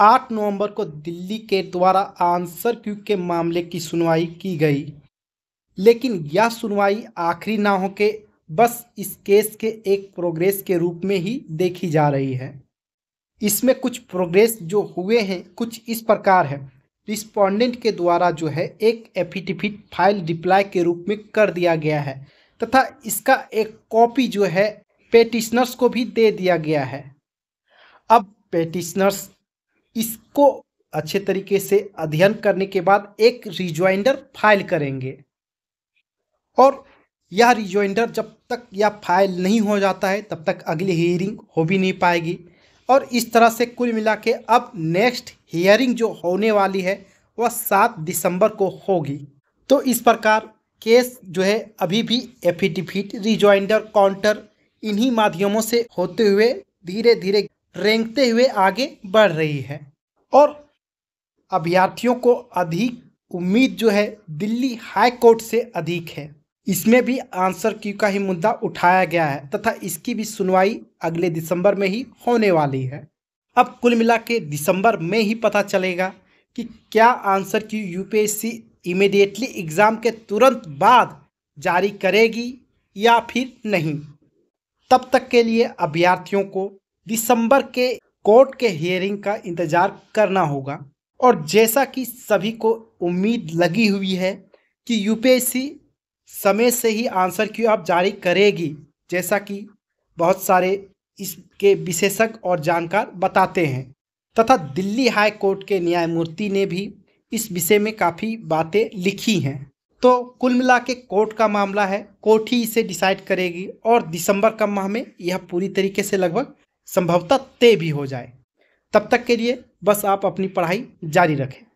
आठ नवंबर को दिल्ली के द्वारा आंसर क्यू के मामले की सुनवाई की गई लेकिन यह सुनवाई आखिरी ना होके बस इस केस के एक प्रोग्रेस के रूप में ही देखी जा रही है इसमें कुछ प्रोग्रेस जो हुए हैं कुछ इस प्रकार है रिस्पोंडेंट के द्वारा जो है एक एफिडेविट फाइल रिप्लाई के रूप में कर दिया गया है तथा इसका एक कॉपी जो है पेटिशनर्स को भी दे दिया गया है अब पेटिशनर्स इसको अच्छे तरीके से अध्ययन करने के बाद एक रिज्वाइंडर फाइल करेंगे और यह रिज्वाइंडर जब तक यह फाइल नहीं हो जाता है तब तक अगली हियरिंग हो भी नहीं पाएगी और इस तरह से कुल मिला के अब नेक्स्ट हियरिंग जो होने वाली है वह सात दिसंबर को होगी तो इस प्रकार केस जो है अभी भी एफिडिफिट रिज्वाइंडर काउंटर इन्हीं माध्यमों से होते हुए धीरे धीरे रेंगते हुए आगे बढ़ रही है और अभ्यर्थियों को अधिक उम्मीद जो है दिल्ली हाई कोर्ट से अधिक है इसमें भी आंसर क्यू का ही मुद्दा उठाया गया है तथा इसकी भी सुनवाई अगले दिसंबर में ही होने वाली है अब कुल मिला के दिसंबर में ही पता चलेगा कि क्या answer key UPSC immediately exam के तुरंत बाद जारी करेगी या फिर नहीं तब तक के लिए अभ्यर्थियों को दिसंबर के कोर्ट के हियरिंग का इंतजार करना होगा और जैसा कि सभी को उम्मीद लगी हुई है कि यूपीएससी समय से ही आंसर क्यू आप जारी करेगी जैसा कि बहुत सारे इसके विशेषज्ञ और जानकार बताते हैं तथा दिल्ली हाई कोर्ट के न्यायमूर्ति ने भी इस विषय में काफ़ी बातें लिखी हैं तो कुल मिला के कोर्ट का मामला है कोर्ट ही इसे डिसाइड करेगी और दिसंबर का माह में यह पूरी तरीके से लगभग संभवतः तय भी हो जाए तब तक के लिए बस आप अपनी पढ़ाई जारी रखें